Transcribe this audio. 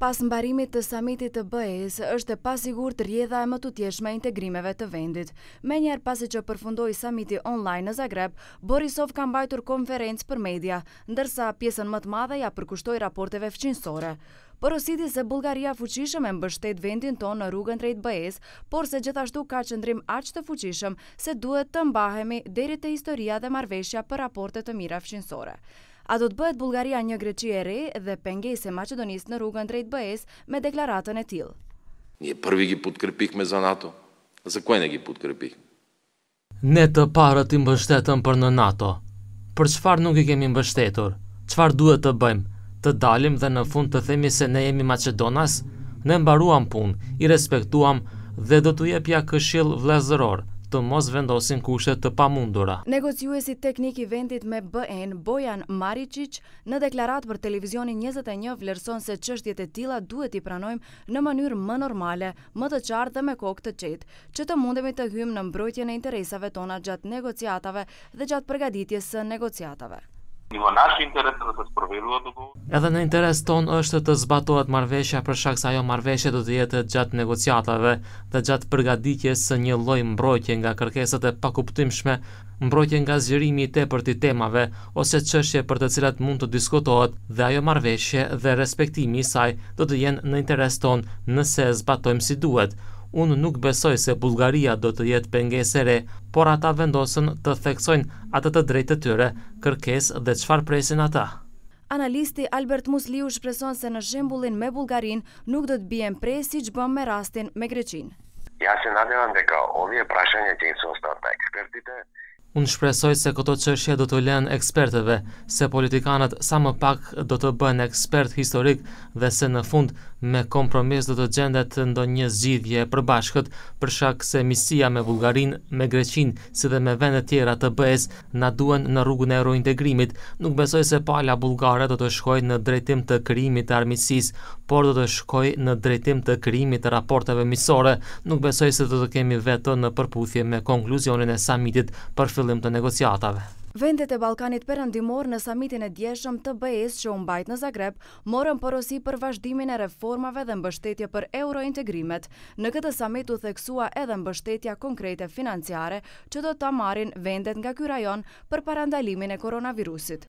Pas mbarimit të samitit të bëjës, është pasigur të rjedha e më të tjeshme integrimeve të vendit. Me njerë pasi që përfundoj samitit online në Zagreb, Borisov ka mbajtur konferencë për media, ndërsa pjesën më të madhe ja përkushtoj raporteve fëqinsore. Për ositi se Bulgaria fuqishëm e mbështet vendin tonë në rrugën të rejtë BES, por se gjithashtu ka qëndrim aqë të fuqishëm se duhet të mbahemi deri të historia dhe marveshja për raporte të mira fëqinsore. A do të bëhet Bulgaria një Greqi e re dhe pengese Macedonisë në rrugën drejt BE-s me deklaratën e tillë? Një prvi gi kërpik me za NATO. Za kuaj ne gi kërpik? Ne të parët i mbështetëm për në NATO. Për qëfar nuk i kemi mbështetur? Çfarë duhet të bëjmë? Të dalim dhe në fund të themi se ne jemi Macedonas? Ne mbaruam punë, i respektuam dhe do t'u jepja këshill vlezëror të mos vendosin kushtet të pamundura. Negociuesi teknik i vendit me BN Bojan Maricic, në deklaratë për televizionin 21 vlerëson se çështjet e tilla duhet i pranojmë në mënyrë më normale, më të qartë dhe me kokë të qetë, që të mundemi të hyjmë në mbrojtjen e interesave tona gjatë negociatave dhe gjatë përgatitjes së negociatave. Në na është të sprovëdua do Edhe në interes ton është të zbatohet marveshja për shkak se ajo marrëveshje do të jetë gjatë negociatave dhe gjatë përgatitjes së një lloj mbrojtje nga kërkesat e pakuptimshme, mbrojtje nga zgjerimi i tepërt i temave ose çështje për të cilat mund të diskutohet dhe ajo marveshje dhe respektimi i saj do të jenë në interes ton nëse zbatojmë si duhet unë nuk besoj se Bulgaria do të jetë pengesere, por ata vendosën të theksojnë atë të drejtë të tyre, kërkes dhe qfar presin ata. Analisti Albert Musliu shpreson se në shembulin me Bulgarin nuk do të bje presi që bëm me rastin me Greqin. Ja se Unë shpresoj se këto qërshje do të lenë ekspertëve, se politikanët sa më pak do të bën ekspert historik dhe se në fund me kompromis do të gjendet ndo një zgjidhje përbashkët, përshak se misia me Bulgarin, me Greqin, si dhe me vendet tjera të bëhes, na duen në rrugën e integrimit. Nuk besoj se pala Bulgare do të shkoj në drejtim të kryimit të armisis, por do të shkoj në drejtim të kryimit të raporteve misore. Nuk besoj se do të kemi veto në përputhje me konkluzionin e samitit për fillim të negociatave. Vendet e Balkanit përëndimor në samitin e djeshëm të bëjës që unë bajt në Zagreb, morën porosi për vazhdimin e reformave dhe mbështetje për eurointegrimet. Në këtë samit u theksua edhe mbështetja konkrete financiare që do të amarin vendet nga rajon për parandalimin e koronavirusit.